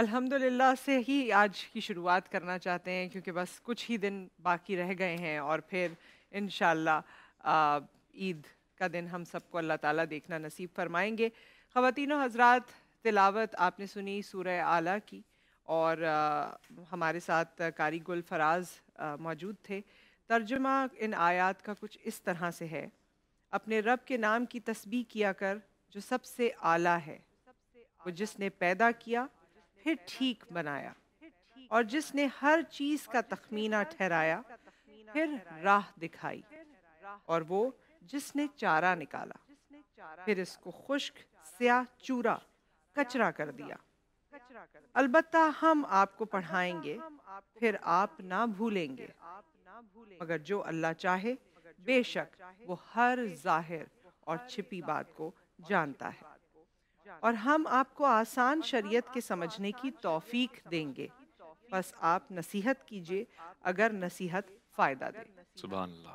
अल्हम्दुलिल्लाह से ही आज की शुरुआत करना चाहते हैं क्योंकि बस कुछ ही दिन बाकी रह गए हैं और फिर इन ईद का दिन हम सबको अल्लाह ताला देखना नसीब फरमाएंगे ख़वान हजरत तिलावत आपने सुनी सूर्य आला की और आ, हमारे साथ कारी गुल फराज मौजूद थे तर्जुमा इन आयात का कुछ इस तरह से है अपने रब के नाम की तस्बी किया कर जो सबसे आला है वो जिसने पैदा किया फिर ठीक बनाया और जिसने हर चीज का तखमीना ठहराया फिर राह दिखाई और वो जिसने चारा निकाला फिर इसको खुश्क स्या चूरा कचरा कर दिया अलबत् हम आपको पढ़ाएंगे फिर आप ना भूलेंगे मगर जो अल्लाह चाहे बेशक वो हर जाहिर और छिपी बात को जानता है और हम आपको आसान शरीयत के समझने की तौफीक देंगे बस आप नसीहत कीजिए अगर नसीहत फ़ायदा दे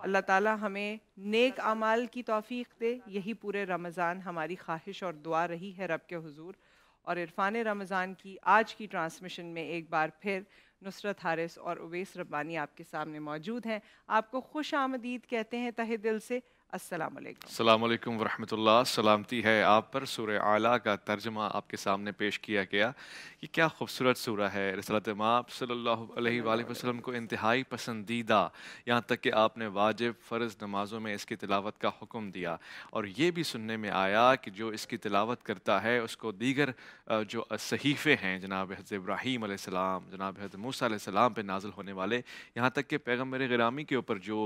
अल्लाह ताला हमें नेक अमाल की तौफीक दे यही पूरे रमज़ान हमारी ख्वाहिश और दुआ रही है रब के हुजूर और इरफान रमज़ान की आज की ट्रांसमिशन में एक बार फिर नुसरत हारिस और उवैस रब्बानी आपके सामने मौजूद हैं आपको खुश आमदीद कहते हैं तहे दिल से असलकम वरम सलामती है आप पर सुर आला का तर्जमा आपके सामने पेश किया गया कि क्या खूबसूरत सूरह है रसलत माप वसल्लम को इंतहाई पसंदीदा यहाँ तक कि आपने वाजिब फ़र्ज़ नमाज़ों में इसकी तिलावत का हुक्म दिया और ये भी सुनने में आया कि जो इसकी तिलावत करता है उसको दीगर जो सहीफ़े हैं जनाब हज़रत इब्राहीम आसमाम जनाब हज़रत मूसा पर नाजिल होने वाले यहाँ तक कि पैगम्बर ग्रामी के ऊपर जो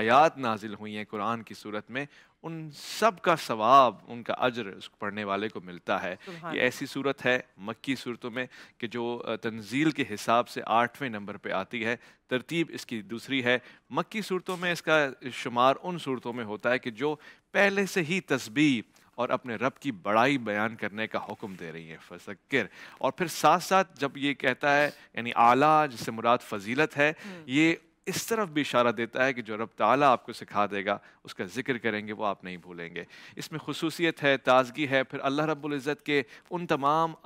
आयात नाजिल हुई हैं कुरान की सूरत में उन सब का सवाब उनका अजर उस पढ़ने वाले को मिलता है ये ऐसी सूरत है मक्की सूरतों में कि जो तंजील के हिसाब से आठवें नंबर पे आती है तरतीब इसकी दूसरी है मक्की सूरतों में इसका शुमार उन सूरतों में होता है कि जो पहले से ही तस्बी और अपने रब की बड़ाई बयान करने का हुक्म दे रही है फसक्र और फिर साथ साथ जब ये कहता है यानी आला जिससे मुराद फजीलत है हम्म। ये इस तरफ भी इशारा देता है कि जो रब ताला आपको सिखा देगा उसका जिक्र करेंगे वो आप नहीं भूलेंगे इसमें खसूसियत है ताजगी है फिर अल्लाह रब्ज़त के उन तमाम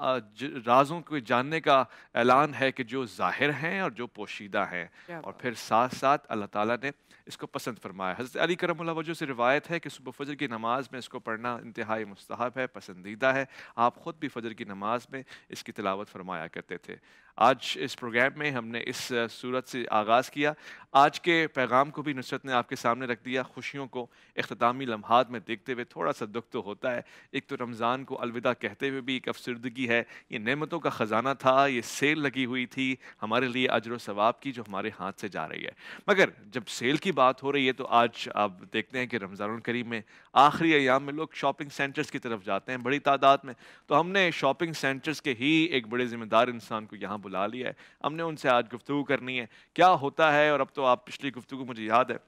राजों को जानने का ऐलान है कि जो ज़ाहिर हैं और जो पोशीदा हैं और फिर साथ साथ अल्लाह ताला ने इसको पसंद फरमाया हज़रत अली करम वजह से रिवायत है कि सुबह फ़जर की नमाज़ में इसको पढ़ना इंतहाई मुस्तहब है पसंदीदा है आप ख़ुद भी फ़जर की नमाज़ में इसकी तलावत फरमाया करते थे आज इस प्रोग्राम में हमने इस सूरत से आगाज़ किया आज के पैगाम को भी नुसरत ने आपके सामने रख दिया खुशियों को अख्तामी लम्हात में देखते हुए थोड़ा सा दुख तो होता है एक तो रमज़ान को अलविदा कहते हुए भी एक अफसरदगी है ये नेमतों का ख़जाना था ये सेल लगी हुई थी हमारे लिए अजर सवाब की जो हमारे हाथ से जा रही है मगर जब सेल की बात हो रही है तो आज आप देखते हैं कि रमज़ान करीम में आखिरी अयाम में लोग शॉपिंग सेंटर्स की तरफ जाते हैं बड़ी तादाद में तो हमने शॉपिंग सेंटर्स के ही एक बड़े ज़िम्मेदार इंसान को यहाँ बुला लिया है हमने उनसे आज गुफ्तु करनी है क्या होता है और अब तो आप पिछली गुफ्तु मुझे याद है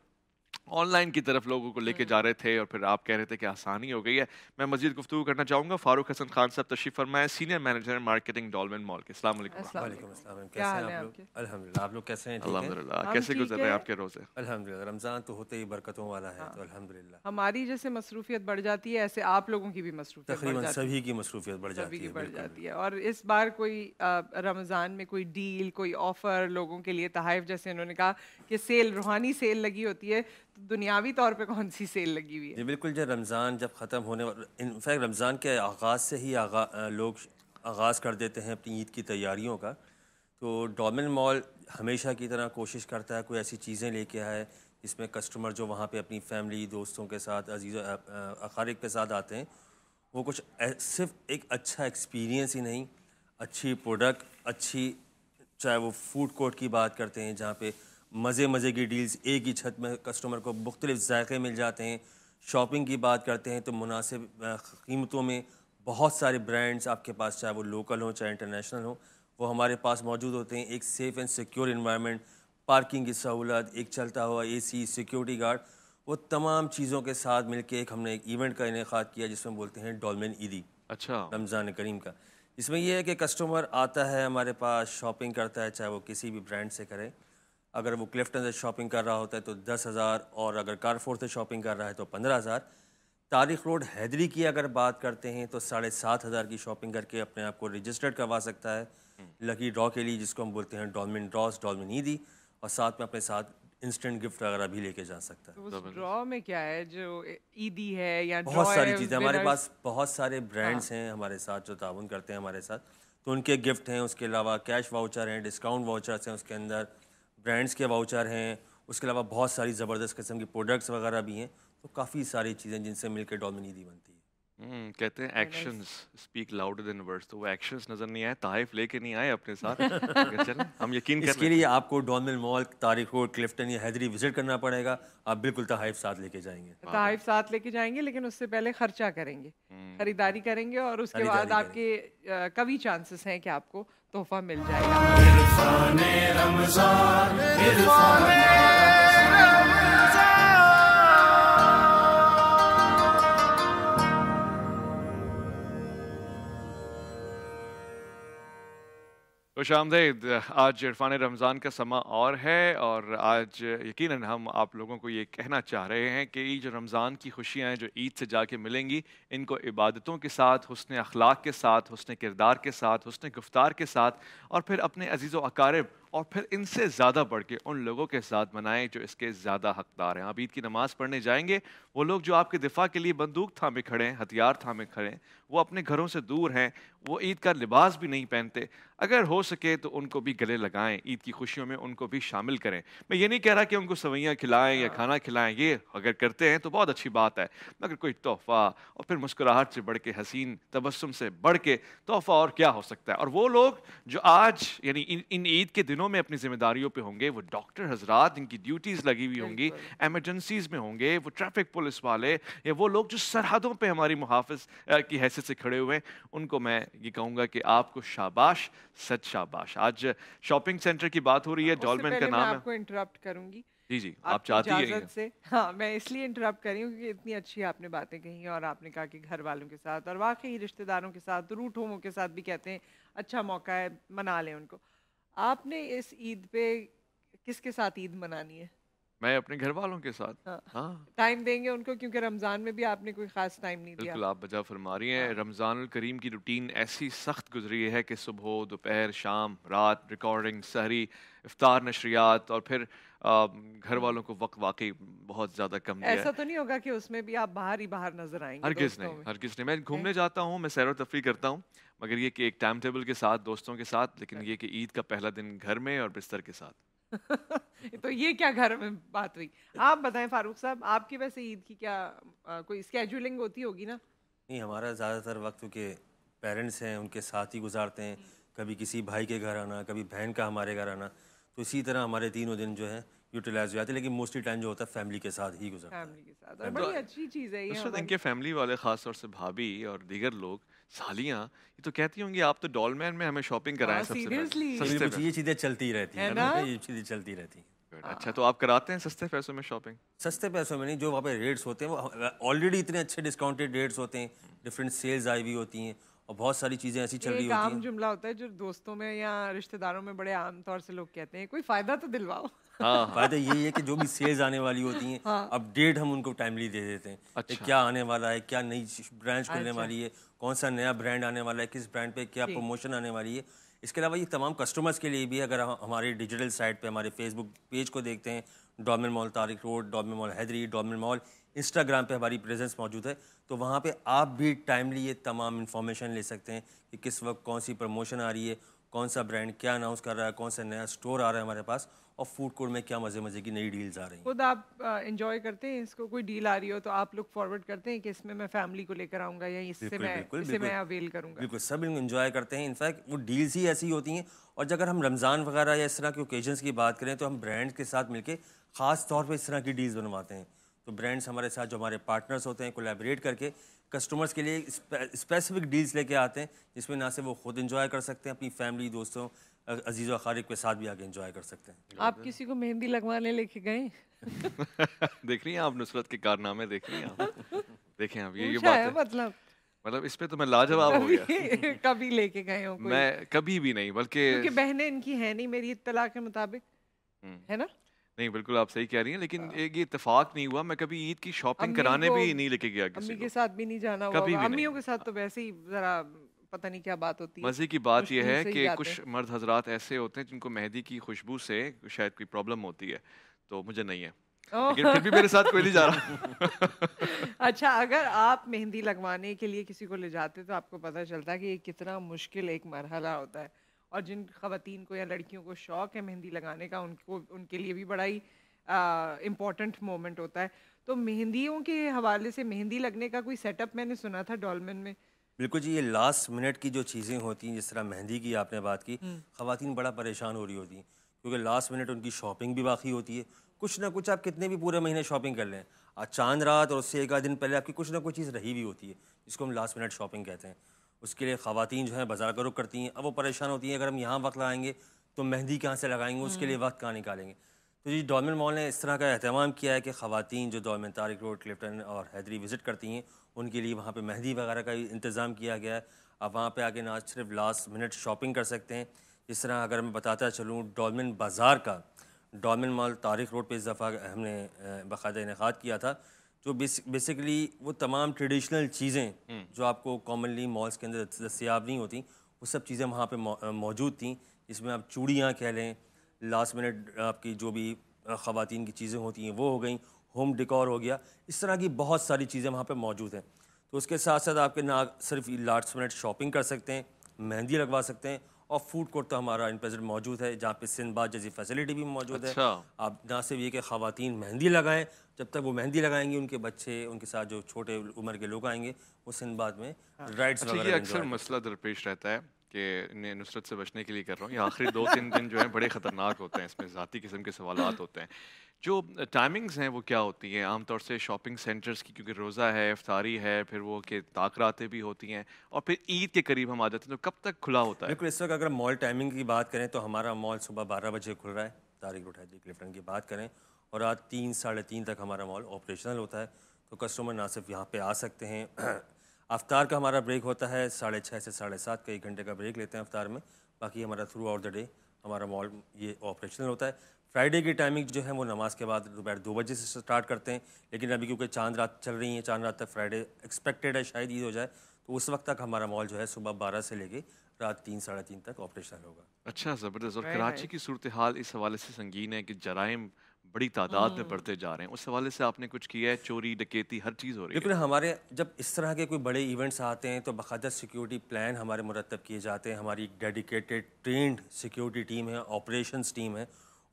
ऑनलाइन की तरफ लोगों को लेके हम्म। जा रहे थे और फिर आप कह रहे थे कि आसानी हो गई है मैं मजीद गुफ्तु करना चाहूंगा फारूक हसन खान साहब तशीफ फरमाए senior manager marketing Dolmen mall के आप लोग कैसे हैं कैसे गुजर रहे हैं आपके रोज़े अलहमदिल्ला रमज़ान तो होते ही बरकतों वाला है तो हाँ। अलहमदिल्ला हमारी जैसे मसरूफियत बढ़ जाती है ऐसे आप लोगों की भी मसरूफ तकरीबन सभी की मसरूफियत बढ़ जाती है बढ़ जाती है और इस बार कोई रमज़ान में कोई डील कोई ऑफ़र लोगों के लिए तहफ जैसे उन्होंने कहा कि सेल रूहानी सेल लगी होती है दुनियावी तौर पे कौन सी सेल लगी हुई है जी बिल्कुल जब रमज़ान जब ख़त्म होने इनफैक्ट रमज़ान के आगाज़ से ही आगा, लोग आगाज़ कर देते हैं अपनी ईद की तैयारियों का तो डोमिन मॉल हमेशा की तरह कोशिश करता है कोई ऐसी चीज़ें लेके आए इसमें कस्टमर जो वहाँ पे अपनी फैमिली दोस्तों के साथ अजीज़ अखारिक के साथ आते हैं वो कुछ सिर्फ एक अच्छा एक्सपीरियंस ही नहीं अच्छी प्रोडक्ट अच्छी चाहे वो फूड कोर्ट की बात करते हैं जहाँ पे मज़े मज़े की डील्स एक ही छत में कस्टमर को मुख्तलिफ जायक़े मिल जाते हैं शॉपिंग की बात करते हैं तो मुनासिब कीमतों में बहुत सारे ब्रांड्स आपके पास चाहे वो लोकल हों चाहे इंटरनेशनल हों वो हमारे पास मौजूद होते हैं एक safe and secure environment parking की सहूलत एक चलता हुआ ए सी सिक्योरिटी गार्ड वो तमाम चीज़ों के साथ मिलकर एक हमने एक इवेंट का इनका किया जिसमें बोलते हैं डॉलमेन ईदी अच्छा रमज़ान करीम का इसमें यह है कि कस्टमर आता है हमारे पास शॉपिंग करता है चाहे वो किसी भी ब्रांड से करें अगर वो क्लिफ्टन से शॉपिंग कर रहा होता है तो दस हज़ार और अगर कारफोर से शॉपिंग कर रहा है तो पंद्रह हज़ार तारीख रोड हैदरी की अगर बात करते हैं तो साढ़े सात हज़ार की शॉपिंग करके अपने आप को रजिस्टर्ड करवा सकता है लकी हम्म। ड्रॉ के लिए जिसको हम बोलते हैं डॉलमिन ड्रॉस डॉलमिन ईदी और साथ में अपने साथ इंस्टेंट गिफ्ट वगैरह भी लेके जा सकता है तो ड्रॉ में क्या है जो ईदी है या बहुत सारी चीज़ें हमारे पास बहुत सारे ब्रांड्स हाँ। हैं हमारे साथ जो ताउन करते हैं हमारे साथ तो उनके गिफ्ट हैं उसके अलावा कैश वाउचर हैं डिस्काउंट वाउचर्स हैं उसके अंदर ब्रांड्स के वाउचर हैं उसके अलावा बहुत सारी ज़बरदस्त किस्म की प्रोडक्ट्स वगैरह भी हैं तो काफ़ी सारी चीज़ें जिनसे मिलकर दी बनती है हम्म कहते हैं actions speak louder than words तो वो एक्शंस नजर नहीं आए ताइफ लेके नहीं आए अपने साथ चल हम यकीन कर इसके लिए आपको डॉनमिल मॉल रोड क्लिफ्टन या हैदरी विजिट करना पड़ेगा आप बिल्कुल ताइफ साथ लेके जाएंगे ताइफ साथ लेके जाएंगे लेकिन उससे पहले खर्चा करेंगे हम्म। खरीदारी करेंगे और उसके बाद आपके कवि चांसेस हैं कि आपको तोहफा मिल जाएगा खुश तो आमदेद आज इरफान रमज़ान का समा और है और आज यकीनन हम आप लोगों को ये कहना चाह रहे हैं कि जो रमज़ान की खुशियाँ हैं जो ईद से जाके मिलेंगी इनको इबादतों के साथ हसन अखलाक के साथ हसन किरदार के साथ हसन गुफ्तार के साथ और फिर अपने अजीज़ अकारब और फिर इनसे ज़्यादा बढ़ के उन लोगों के साथ मनाएं जो इसके ज़्यादा हकदार हैं आप ईद की नमाज़ पढ़ने जाएंगे वो लोग जो आपके दिफा के लिए बंदूक थामे खड़े हैं हथियार थामे खड़े हैं वो अपने घरों से दूर हैं वो ईद का लिबास भी नहीं पहनते अगर हो सके तो उनको भी गले लगाएं ईद की खुशियों में उनको भी शामिल करें मैं ये नहीं कह रहा कि उनको सवैयाँ खिलाएं या हाँ। खाना खिलाएं ये अगर करते हैं तो बहुत अच्छी बात है मगर कोई तोहफ़ा और फिर मुस्कुराहट से बढ़ के हसीन तबस्म से बढ़ के तोहफ़ा और क्या हो सकता है और वो लोग जो आज यानी इन ईद के दिनों में अपनी जिम्मेदारियों पर होंगे वो डॉक्टर हजरात इनकी ड्यूटीज़ लगी हुई होंगी एमरजेंसीज़ में होंगे वो ट्रैफिक पुलिस वाले या वो लोग जो सरहदों पर हमारी मुहाफ़ की हैसियत से खड़े हुए हैं उनको मैं ये कहूँगा कि आपको शाबाश सच शाबाश आज शॉपिंग सेंटर की बात हो रही है डॉलमेन हाँ, का नाम मैं आपको इंटरप्ट करूंगी जी जी आप चाहती हैं से हाँ मैं इसलिए इंटरप्ट कर रही हूँ क्योंकि इतनी अच्छी आपने बातें कही हैं और आपने कहा कि घर वालों के साथ और वाकई रिश्तेदारों के साथ रूट होमों के साथ भी कहते हैं अच्छा मौका है मना लें उनको आपने इस ईद पे किसके साथ ईद मनानी है मैं अपने घर वालों के साथ टाइम हाँ। हाँ। देंगे उनको क्योंकि रमजान में भी आपने कोई खास टाइम नहीं दिया बिल्कुल आप बजा फरमा रही हैं हाँ। रमजान करीम की रूटीन ऐसी सख्त गुजरी है कि सुबह दोपहर शाम रात रिकॉर्डिंग सहरी इफ्तार नशरियात और फिर घर वालों को वक्त वाकई बहुत ज्यादा कम दिया ऐसा तो नहीं होगा कि उसमें भी आप बाहर ही बाहर नजर आएंगे किस नहीं किस नहीं मैं घूमने जाता हूँ मैं सैर तफरी करता हूँ मगर ये कि एक टाइम टेबल के साथ दोस्तों के साथ लेकिन ये कि ईद का पहला दिन घर में और बिस्तर के साथ तो ये क्या घर में बात हुई आप बताएं फारूक साहब आपकी वैसे ईद की क्या आ, कोई स्केजुलिंग होती होगी ना नहीं हमारा ज़्यादातर वक्त क्योंकि पेरेंट्स हैं उनके साथ ही गुजारते हैं कभी किसी भाई के घर आना कभी बहन का हमारे घर आना तो इसी तरह हमारे तीनों दिन जो है यूटिलाइज हो जाते हैं लेकिन मोस्टली टाइम जो होता है फैमिली के साथ ही गुजरता है फैमिली के साथ और बड़ी तो अच्छी चीज़ है ये अच्छा, तो इनके फैमिली वाले खासतौर से भाभी और दीगर लोग सालियाँ ये तो कहती होंगी आप तो डॉलमैन में हमें शॉपिंग कराएं हाँ, सबसे पहले ये चीजें चलती रहती हैं ना ये चीजें चलती रहती हैं अच्छा तो आप कराते हैं सस्ते पैसों में शॉपिंग सस्ते पैसों में नहीं जो वहाँ पे रेट्स होते हैं वो ऑलरेडी इतने अच्छे डिस्काउंटेड रेट्स होते हैं डिफरेंट सेल्स आई हुई होती हैं और बहुत सारी चीज़ें ऐसी चल रही होती हैं एक आम जुमला होता है जो दोस्तों में या रिश्तेदारों में बड़े आमतौर से लोग कहते हैं कोई फ़ायदा तो दिलवाओ हाँ, हाँ, फायदा यही है कि जो भी सेल्स आने वाली होती हैं हाँ। अपडेट हम उनको टाइमली दे देते हैं अच्छा। क्या आने वाला है क्या नई ब्रांच खुलने अच्छा। वाली है कौन सा नया ब्रांड आने वाला है किस ब्रांड पे क्या प्रमोशन आने वाली है इसके अलावा ये तमाम कस्टमर्स के लिए भी अगर हम हमारे डिजिटल साइट पे हमारे फेसबुक पेज को देखते हैं Dolmen mall Tariq road Dolmen mall Hyderi Dolmen mall Instagram पे हमारी प्रेजेंस मौजूद है तो वहाँ पे आप भी टाइमली ये तमाम इन्फॉर्मेशन ले सकते हैं कि किस वक्त कौन सी प्रमोशन आ रही है कौन सा ब्रांड क्या अनाउंस कर रहा है कौन सा नया स्टोर आ रहा है हमारे पास और फूड कोर्ट में क्या मज़े मज़े की नई डील्स आ रही हैं खुद आप इन्जॉय करते हैं इसको कोई डील आ रही हो तो आप लोग फॉरवर्ड करते हैं कि इसमें मैं फैमिली को लेकर आऊंगा या इससे मैं बिल्कुल, इससे बिल्कुल, मैं अवेल करूंगा बिल्कुल सब इन्जॉय करते हैं इनफैक्ट वो डील्स ही ऐसी होती हैं और अगर हम रमज़ान वगैरह या इस तरह के ओकेजन की बात करें तो हम ब्रांड के साथ मिलकर ख़ास तौर पर इस तरह की डील्स बनवाते हैं तो ब्रांड्स हमारे साथ जो हमारे पार्टनर्स होते हैं कोलेबरेट करके कस्टमर्स के लिए स्पेसिफिक डील्स लेके आते हैं जिसमें ना सिर्फ वो खुद इन्जॉय कर सकते हैं अपनी फैमिली दोस्तों अजीज़ व खारिक के साथ भी आगे इंजॉय कर सकते हैं आप किसी को मेहंदी लगवाने लेके गए देख रही हैं आप नुसरत के कारनामे देख रही हैं देखें आप ये ये बात है मतलब मतलब इस पे तो मैं लाजवाब हो गया कभी लेके गए हो मैं कभी भी नहीं बल्कि बहनें इनकी है नहीं मेरी इतला के मुताबिक हम्म। है ना नहीं बिल्कुल आप सही कह रही हैं लेकिन हाँ। एक ये इतफाक नहीं हुआ मैं कभी ईद की शॉपिंग कराने भी नहीं लेके गया किसी अम्मी के साथ भी नहीं जाना कभी अम्मियों के साथ तो वैसे ही जरा पता नहीं क्या बात होती है मजे की बात यह है कि कुछ मर्द हजरात ऐसे होते हैं जिनको मेहंदी की खुशबू से शायद कोई प्रॉब्लम होती है तो मुझे नहीं है फिर भी मेरे साथ कोई नहीं जा रहा अच्छा अगर आप मेहंदी लगवाने के लिए किसी को ले जाते तो आपको पता चलता कि ये कितना मुश्किल एक मरहला होता है और जिन खातन को या लड़कियों को शौक़ है मेहंदी लगाने का उनको उनके लिए भी बड़ा ही इम्पॉर्टेंट मोमेंट होता है तो मेहंदियों के हवाले से मेहंदी लगने का कोई सेटअप मैंने सुना था डॉलमेन में बिल्कुल जी ये लास्ट मिनट की जो चीज़ें होती हैं जिस तरह मेहंदी की आपने बात की हम्म। खातन बड़ा परेशान हो रही होती हैं क्योंकि लास्ट मिनट उनकी शॉपिंग भी बाकी होती है कुछ ना कुछ आप कितने भी पूरे महीने शॉपिंग कर लें आज चांद रात और उससे एक आध दिन पहले आपकी कुछ ना कुछ चीज़ रही भी होती है जिसको हम लास्ट मिनट शॉपिंग कहते हैं उसके लिए खातन जो है बाजार का रुख करती हैं अब वो परेशान होती हैं अगर हम यहाँ वक्त लगाएंगे तो मेहंदी कहाँ से लगाएंगे हम्म। उसके लिए वक्त कहाँ निकालेंगे तो जी डॉमिन मॉल ने इस तरह का अहतमाम किया है कि खातन जो डॉमिन तारिक रोड क्लिफ्टन और हैदरी विज़िट करती हैं उनके लिए वहाँ पर मेहंदी वगैरह का भी इंतज़ाम किया गया है आप वहाँ पर आके ना सिर्फ लास्ट मिनट शॉपिंग कर सकते हैं इस तरह अगर मैं बताता चलूँ डॉमिन बाज़ार का डॉमिन मॉल तारिक रोड पर इस दफ़ा हमने बाकायदा इनका किया था जो बेसिकली वो तमाम ट्रेडिशनल चीज़ें हम्म। जो आपको कॉमनली मॉल्स के अंदर दस्याब नहीं होती वो सब चीज़ें वहाँ पे मौजूद थी जिसमें आप चूड़ियाँ कह लें लास्ट मिनट आपकी जो भी ख़वान की चीज़ें होती हैं वो हो गई होम डिकॉर हो गया इस तरह की बहुत सारी चीज़ें वहाँ पर मौजूद हैं तो उसके साथ साथ आपके ना सिर्फ लास्ट मिनट शॉपिंग कर सकते हैं मेहंदी लगवा सकते हैं और फूड कोर्ट तो हमारा इन प्रेजेंट मौजूद है जहाँ पे सिंधबाद जैसी फैसिलिटी भी मौजूद अच्छा। है आप से भी ये कि खातन मेहंदी लगाएं जब तक वो मेहंदी लगाएंगी उनके बच्चे उनके साथ जो छोटे उम्र के लोग आएंगे वो सिंधबाद में राइट्स हाँ। अच्छा, ये अक्सर मसला दरपेश रहता है कि नुसरत से बचने के लिए कर रहा हूँ ये आखिरी दो तीन दिन जो है बड़े ख़तरनाक होते हैं इसमें ज़ाती किस्म के सवाल होते हैं जो टाइमिंग्स हैं वो क्या होती हैं आम तौर से शॉपिंग सेंटर्स की क्योंकि रोज़ा है इफ्तारी है फिर वो कि ताकरातें भी होती हैं और फिर ईद के करीब हम आ जाते हैं तो कब तक खुला होता है इस वक्त अगर मॉल टाइमिंग की बात करें तो हमारा मॉल सुबह बारह बजे खुल रहा है तारीख रोड हैदरी क्लिफ्टन की बात करें और रात तीन साढ़े तीन तक हमारा मॉल ऑपरेशनल होता है तो कस्टमर ना सिर्फ यहाँ पर आ सकते हैं अफ्तार का हमारा ब्रेक होता है साढ़े छः से साढ़े सात का एक घंटे का ब्रेक लेते हैं अफ्तार में बाकी हमारा थ्रू आउट द डे हमारा मॉल ये ऑपरेशनल होता है फ्राइडे की टाइमिंग जो है वो नमाज के बाद दोपहर दो बजे से स्टार्ट करते हैं लेकिन अभी क्योंकि चांद रात चल रही है चांद रात तक फ्राइडे एक्सपेक्टेड है शायद ईद हो जाए तो उस वक्त तक हमारा मॉल जो है सुबह बारह से लेके रात तीन साढ़े तीन तक ऑपरेशनल होगा अच्छा ज़बरदस्त और कराची की सूरत हाल इस हवाले से संगीन है कि जराइम बड़ी तादाद में बढ़ते हाँ। जा रहे हैं उस हवाले से आपने कुछ किया है चोरी डकेती हर चीज़ हो रही है लेकिन हमारे जब इस तरह के कोई बड़े इवेंट्स आते हैं तो बाकायदा सिक्योरिटी प्लान हमारे मुरतब किए जाते हैं हमारी डेडिकेटेड ट्रेंड सिक्योरिटी टीम है ऑपरेशन टीम है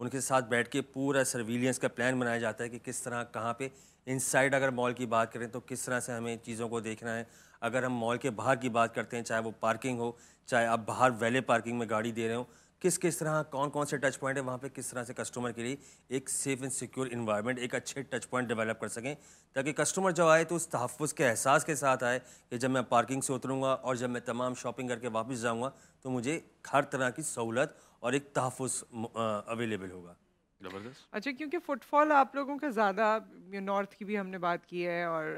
उनके साथ बैठ के पूरा सर्विलियंस का प्लान बनाया जाता है कि किस तरह कहाँ पर इनसाइड अगर मॉल की बात करें तो किस तरह से हमें चीज़ों को देखना है अगर हम मॉल के बाहर की बात करते हैं चाहे वो पार्किंग हो चाहे आप बाहर वैले पार्किंग में गाड़ी दे रहे हो किस किस तरह कौन कौन से टच पॉइंट है वहाँ पे किस तरह से कस्टमर के लिए एक सेफ़ एंड सिक्योर इन्वायरमेंट एक अच्छे टच पॉइंट डेवलप कर सकें ताकि कस्टमर जब आए तो उस तहफ़ के एहसास के साथ आए कि जब मैं पार्किंग से उतरूँगा और जब मैं तमाम शॉपिंग करके वापस जाऊँगा तो मुझे हर तरह की सहूलत और एक तहफ़ अवेलेबल होगा अच्छा क्योंकि फुटफॉल आप लोगों का ज़्यादा नॉर्थ की भी हमने बात की है और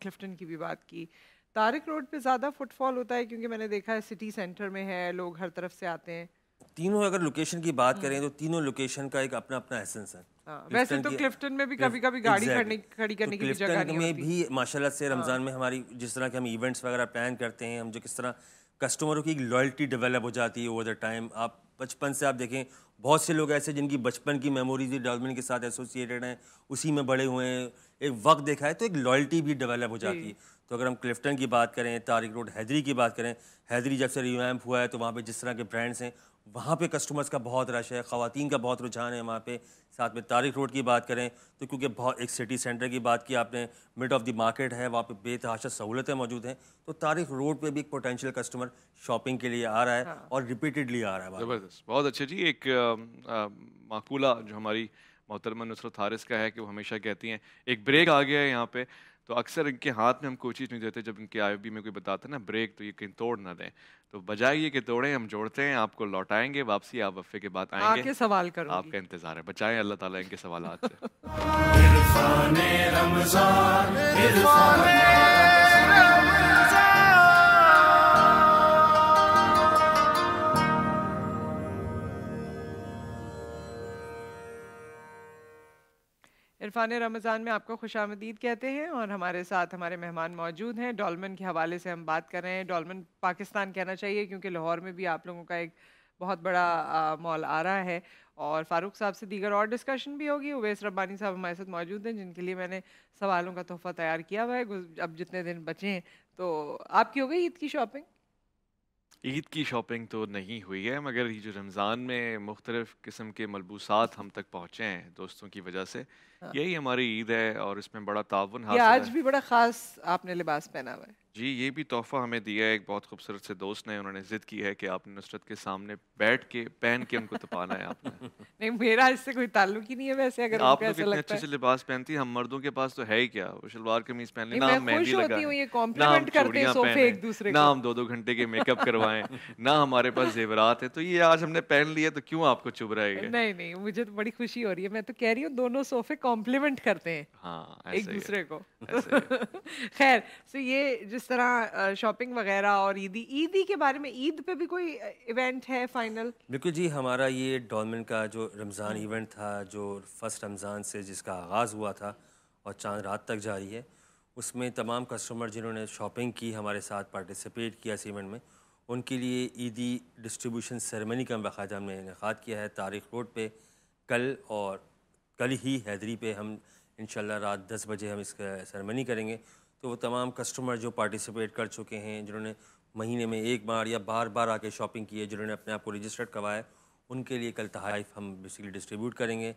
क्लिफ्टन की भी बात की तारक रोड पे ज़्यादा फुटफॉल होता है क्योंकि मैंने देखा है सिटी सेंटर में है लोग हर तरफ से आते हैं तीनों अगर लोकेशन की बात करें हम्म। तो तीनों लोकेशन का एक अपना अपना एसेंस है हाँ, वैसे तो क्लिफ्टन में भी कभी कभी गाड़ी खड़ी खड़ी तो करने की जगह नहीं में भी माशाल्लाह से रमज़ान में हाँ। हमारी जिस तरह के हम इवेंट्स वगैरह प्लान करते हैं हम जो किस तरह कस्टमरों की लॉयल्टी डेवलप हो जाती है ओवर द टाइम आप बचपन से आप देखें बहुत से लोग ऐसे जिनकी बचपन की मेमोरीज डेवलपमेंट के साथ एसोसिएटेड हैं उसी में बड़े हुए हैं एक वक्त देखा है तो एक लॉयल्टी भी डेवलप हो जाती है तो अगर हम क्लिफ्टन की बात करें तारिक रोड हैदरी की बात करें हैदरी जब से रिवैम्प हुआ है तो वहाँ पे जिस तरह के ब्रांड्स हैं वहाँ पे कस्टमर्स का बहुत रश है ख़वान का बहुत रुझान है वहाँ पे साथ में तारिक रोड की बात करें तो क्योंकि बहुत एक सिटी सेंटर की बात की आपने मिड ऑफ़ द मार्केट है वहाँ पे बेतहाशा सहूलतें मौजूद हैं तो तारिक रोड पे भी एक पोटेंशियल कस्टमर शॉपिंग के लिए आ रहा है हाँ। और रिपीटेडली आ रहा है ज़बरदस्त बहुत अच्छे जी एक माकूला जो हमारी मोहतरमा नुसरत हारिस का है कि वो हमेशा कहती हैं एक ब्रेक आ गया है यहाँ पे तो अक्सर इनके हाथ में हम कोई चीज़ नहीं देते जब इनके आई में कोई बताता है ना ब्रेक तो ये कहीं तोड़ ना दें तो बजाय ये कि तोड़ें हम जोड़ते हैं आपको लौटाएंगे वापसी आप वफे के बाद आएंगे आके सवाल करो आपका इंतजार है बचाएं अल्लाह ताला इनके सवाल हैं इरफान रमज़ान में आपको खुश आमदीद कहते हैं और हमारे साथ हमारे मेहमान मौजूद हैं डॉलमन के हवाले से हम बात कर रहे हैं डॉलमन पाकिस्तान कहना चाहिए क्योंकि लाहौर में भी आप लोगों का एक बहुत बड़ा मॉल आ रहा है और फारूक साहब से दीगर और डिस्कशन भी होगी उवैस रब्बानी साहब हमारे साथ मौजूद हैं जिनके लिए मैंने सवालों का तोहफा तैयार किया हुआ है अब जितने दिन बचे हैं तो आपकी हो गई ईद की शॉपिंग ईद की शॉपिंग तो नहीं हुई है मगर ये जो रमज़ान में मुख्तलिफ़ किस्म के मलबूसात हम तक पहुँचे हैं दोस्तों की वजह से हाँ। यही हमारी ईद है और इसमें बड़ा ताउन हासिल आज भी बड़ा ख़ास आपने लिबास पहना हुआ है जी ये भी तोहफा हमें दिया है एक बहुत खूबसूरत से दोस्त ने उन्होंने जिद की है कि आपने नुसरत के सामने बैठ के पहन के उनको तपाना है आपने नहीं मेरा इससे कोई ताल्लुक ही नहीं है वैसे अगर आप लोग इतने अच्छे से लिबास पहनती हम मर्दों के पास तो है ही क्या वो शलवार कमीज पहन लेना हम मेहंदी लगाए ना हम दो दो घंटे के मेकअप करवाएं ना हमारे पास जेवरात है तो ये आज हमने पहन लिया तो क्यों आपको चुभ रहा है नहीं नहीं मुझे तो बड़ी खुशी हो रही है मैं तो कह रही हूँ दोनों सोफे कॉम्प्लीमेंट करते हैं हाँ, एक दूसरे को खैर सो ये जिस इस तरह शॉपिंग वगैरह और ईदी ईदी के बारे में ईद पे भी कोई इवेंट है फाइनल बिल्कुल जी हमारा ये डॉलमेंट का जो रमज़ान इवेंट हाँ। था जो फर्स्ट रमज़ान से जिसका आगाज़ हुआ था और चांद रात तक जारी है उसमें तमाम कस्टमर जिन्होंने शॉपिंग की हमारे साथ पार्टिसिपेट किया इस इवेंट में उनके लिए ईदी डिस्ट्रीब्यूशन सेरेमनी का बाकायदा हमने इनका किया है तारीख रोड पे कल और कल ही हैदरी पे हम इन रात दस बजे हम इसका सेरेमनी करेंगे तो वो तमाम कस्टमर जो पार्टिसिपेट कर चुके हैं जिन्होंने महीने में एक बार या बार बार आके शॉपिंग की है जिन्होंने अपने आप को रजिस्टर्ड करवाया उनके लिए कल तहफ़ हम बेसिकली डिस्ट्रीब्यूट करेंगे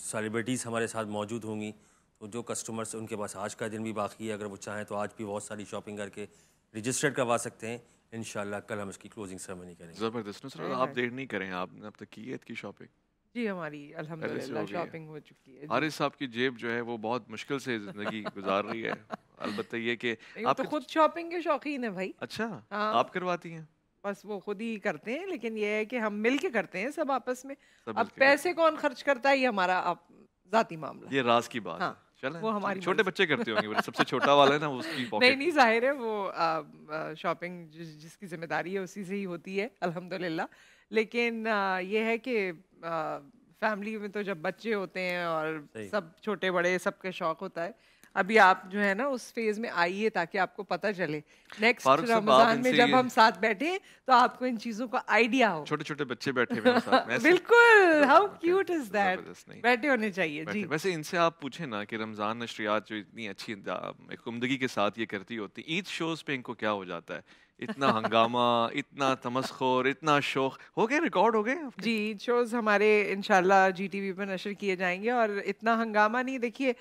सेलिब्रिटीज़ हमारे साथ मौजूद होंगी तो जो कस्टमर्स उनके पास आज का दिन भी बाकी है अगर वो चाहें तो आज भी बहुत सारी शॉपिंग करके रजिस्टर्ड करवा सकते हैं इन कल हम इसकी क्लोजिंग सेरेमनी करेंगे ज़बरदस्त आप हाँ। देर नहीं करें आपने अब तक की है की शॉपिंग जी हमारी अलहमदिल्ला शॉपिंग हो चुकी है हारिस साहब की जेब जो है वो बहुत मुश्किल से ज़िंदगी गुजार रही है अलबत्ता ये कि आप तो खुद शॉपिंग के शौकीन है भाई अच्छा हाँ। आप करवाती हैं बस वो खुद ही करते हैं लेकिन ये है कि हम मिल के करते हैं सब आपस में सब अब पैसे कौन खर्च करता है ये हमारा आप जाती मामला ये राज की बात हाँ, चलें वो हमारे छोटे बच्चे करते होंगे सबसे छोटा वाला है ना उसकी पॉकेट नहीं नहीं जाहिर है वो शॉपिंग जिसकी जिम्मेदारी है उसी से ही होती है अल्हम्दुलिल्लाह लेकिन ये है कि फैमिली में तो जब बच्चे होते हैं और सब छोटे बड़े सबके शौक होता है अभी आप जो है ना उस फेज में आइए ताकि आपको पता चले नेक्स्ट रमजान में जब हम साथ बैठे तो आपको इन चीजों का आइडिया हो छोटे छोटे बच्चे बैठे मेरे बिल्कुल हाउ क्यूट इज दैट बैठे होने चाहिए जी वैसे इनसे आप पूछे ना कि रमजान नशरियात जो इतनी अच्छी एक उमदगी के साथ ये करती होती ईद शोज पे इनको क्या हो जाता है इतना हंगामा इतना तमस्खोर इतना शोक हो गए रिकॉर्ड हो गए जी शोज हमारे इनशाला जी टी वी पर नशर किए जाएंगे और इतना हंगामा नहीं देखिए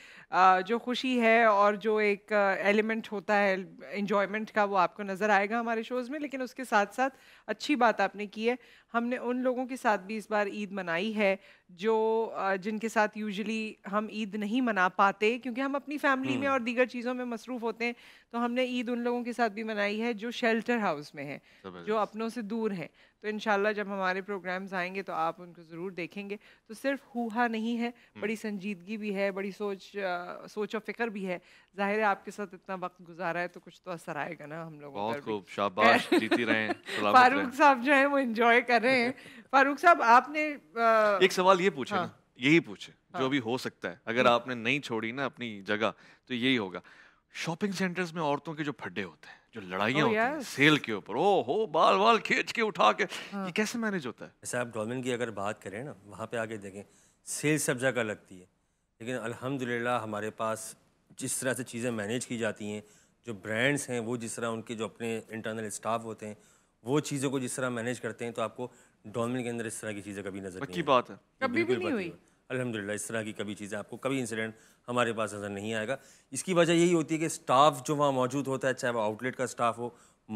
जो खुशी है और जो एक एलिमेंट होता है इन्जॉयमेंट का वो आपको नज़र आएगा हमारे शोज़ में लेकिन उसके साथ साथ अच्छी बात आपने की है हमने उन लोगों के साथ भी इस बार ईद मनाई है जो जिनके साथ यूजुअली हम ईद नहीं मना पाते क्योंकि हम अपनी फैमिली में हम्म। और दीगर चीज़ों में मसरूफ़ होते हैं तो हमने ईद उन लोगों के साथ भी मनाई है जो शेल्टर हाउस में है जो अपनों से दूर है तो इन जब हमारे प्रोग्राम्स आएंगे तो आप उनको ज़रूर देखेंगे तो सिर्फ हुआ नहीं है हम्म। बड़ी संजीदगी भी है बड़ी सोच आ, सोच और फिक्र भी है जाहिर है आपके साथ इतना वक्त गुजारा है तो कुछ तो असर आएगा ना हम लोगों बहुत खूब शाबाश जीती फारूक साहब जो है वो इंजॉय कर रहे हैं फारूक साहब आपने एक सवाल ये पूछा हाँ। यही पूछे हाँ। जो भी हो सकता है अगर हम्म। आपने नहीं छोड़ी ना अपनी जगह तो यही होगा शॉपिंग सेंटर्स में औरतों के जो फड्डे होते हैं जो लड़ाइयाँ oh, होती yes. सेल के ऊपर ओ हो बाल बाल खींच के उठा के हाँ। ये कैसे मैनेज होता है जैसे आप गवर्नमेंट की अगर बात करें ना वहाँ पे आगे देखें सेल सब जगह लगती है लेकिन अल्हम्दुलिल्लाह हमारे पास जिस तरह से चीज़ें मैनेज की जाती हैं जो ब्रांड्स हैं वो जिस तरह उनके जो अपने इंटरनल स्टाफ होते हैं वो चीज़ों को जिस तरह मैनेज करते हैं तो आपको डोमिन के अंदर इस तरह की चीज़ें कभी नजर नहीं बात है कभी भी नहीं हुई अलहमदिल्ला इस तरह की कभी चीज़ें आपको कभी इंसिडेंट हमारे पास नज़र नहीं आएगा इसकी वजह यही होती है कि स्टाफ जो वहाँ मौजूद होता है चाहे वो आउटलेट का स्टाफ हो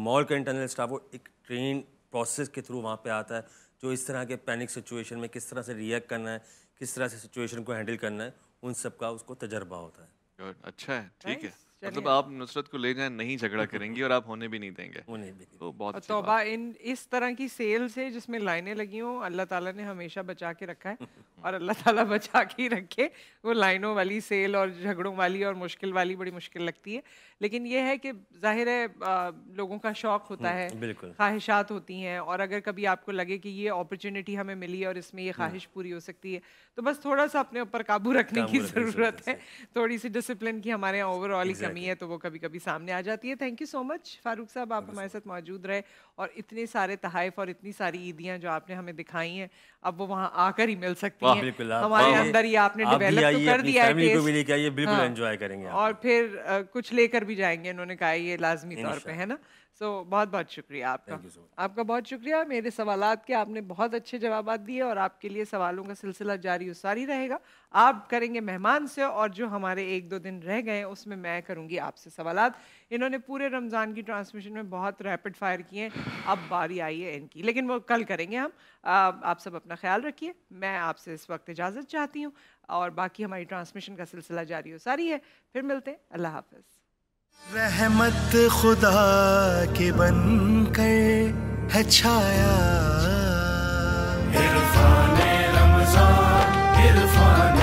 मॉल का इंटरनल स्टाफ हो एक ट्रेन प्रोसेस के थ्रू वहाँ पर आता है जो इस तरह के पैनिक सिचुएशन में किस तरह से रिएक्ट करना है किस तरह से सिचुएशन को हैंडल करना है उन सब का उसको तजर्बा होता है अच्छा है ठीक है मतलब आप नुसरत को ले जाए नहीं झगड़ा करेंगी और आप होने भी नहीं देंगे तो बहुत इन इस तरह की सेल से जिसमें लाइनें लगी हों अल्लाह ताला ने हमेशा बचा के रखा है और अल्लाह ताला बचा के रखे वो लाइनों वाली सेल और झगड़ों वाली और मुश्किल वाली बड़ी मुश्किल लगती है लेकिन ये है कि जाहिर है लोगों का शौक होता हम्म, है ख्वाहिशात होती हैं और अगर कभी आपको लगे कि ये अपॉर्चुनिटी हमें मिली और इसमें ये ख्वाहिश हम्म। पूरी हो सकती है तो बस थोड़ा सा अपने ऊपर काबू रखने की ज़रूरत है थोड़ी सी डिसिप्लिन की हमारे यहाँ ओवरऑल कमी है तो वो कभी कभी सामने आ जाती है thank you so much Farooq साहब आप हमारे साथ मौजूद रहे और इतने सारे तहफ और इतनी सारी ईदियाँ जो आपने हमें दिखाई हैं अब वो वहाँ आकर ही मिल सकती हैं हमारे अंदर ही आपने डेवलप तो कर दिया है बिल्कुल एंजॉय हाँ। करेंगे और फिर कुछ लेकर भी जाएंगे उन्होंने कहा ये लाजमी तौर पर है ना सो so, बहुत बहुत शुक्रिया आपका so आपका बहुत शुक्रिया मेरे सवाल के आपने बहुत अच्छे जवाब दिए और आपके लिए सवालों का सिलसिला जारी उसारी रहेगा आप करेंगे मेहमान से और जो हमारे एक दो दिन रह गए उसमें मैं करूँगी आपसे सवाल इन्होंने पूरे रमज़ान की ट्रांसमिशन में बहुत रैपिड फायर किए हैं अब बारी आई है इनकी लेकिन वो कल करेंगे हम आप सब अपना ख्याल रखिए मैं आपसे इस वक्त इजाज़त चाहती हूँ और बाकी हमारी ट्रांसमिशन का सिलसिला जारी उसारी है फिर मिलते हैं अल्लाह हाफ रहमत खुदा के बन कर है छाया इरफान रमजान इरफान